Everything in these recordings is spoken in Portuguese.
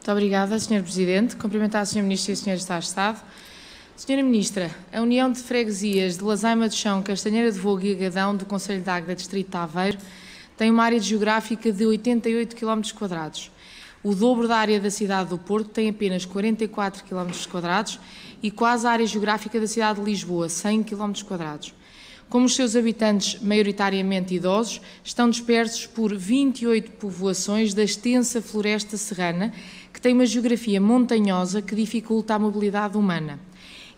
Muito obrigada, Sr. Presidente. Cumprimentar o Sr. Ministro e o Sr. Estado-Estado. Senhora Ministra, a União de Freguesias de Lazaima de Chão, Castanheira de Vogue e Agadão do Conselho de Águeda, Distrito de Aveiro, tem uma área geográfica de 88 km quadrados. O dobro da área da cidade do Porto tem apenas 44 km quadrados e quase a área geográfica da cidade de Lisboa, 100 km quadrados. Como os seus habitantes, maioritariamente idosos, estão dispersos por 28 povoações da extensa floresta serrana, que tem uma geografia montanhosa que dificulta a mobilidade humana.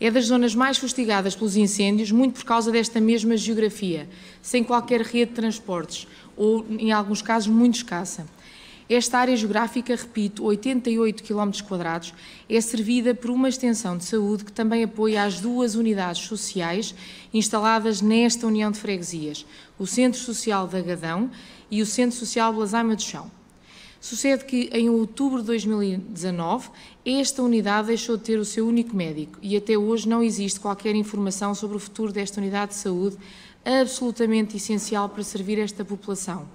É das zonas mais fustigadas pelos incêndios, muito por causa desta mesma geografia, sem qualquer rede de transportes, ou, em alguns casos, muito escassa. Esta área geográfica, repito, 88 km quadrados, é servida por uma extensão de saúde que também apoia as duas unidades sociais instaladas nesta União de Freguesias, o Centro Social de Agadão e o Centro Social Blasaima do Chão. Sucede que, em outubro de 2019, esta unidade deixou de ter o seu único médico e até hoje não existe qualquer informação sobre o futuro desta unidade de saúde, absolutamente essencial para servir esta população.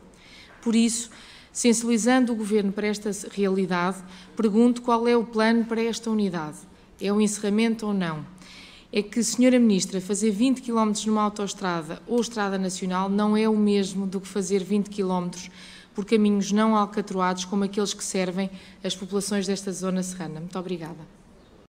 Por isso, Sensibilizando o Governo para esta realidade, pergunto qual é o plano para esta unidade. É o encerramento ou não? É que, Senhora Ministra, fazer 20 km numa autoestrada ou estrada nacional não é o mesmo do que fazer 20 km por caminhos não alcatroados como aqueles que servem as populações desta zona serrana. Muito obrigada.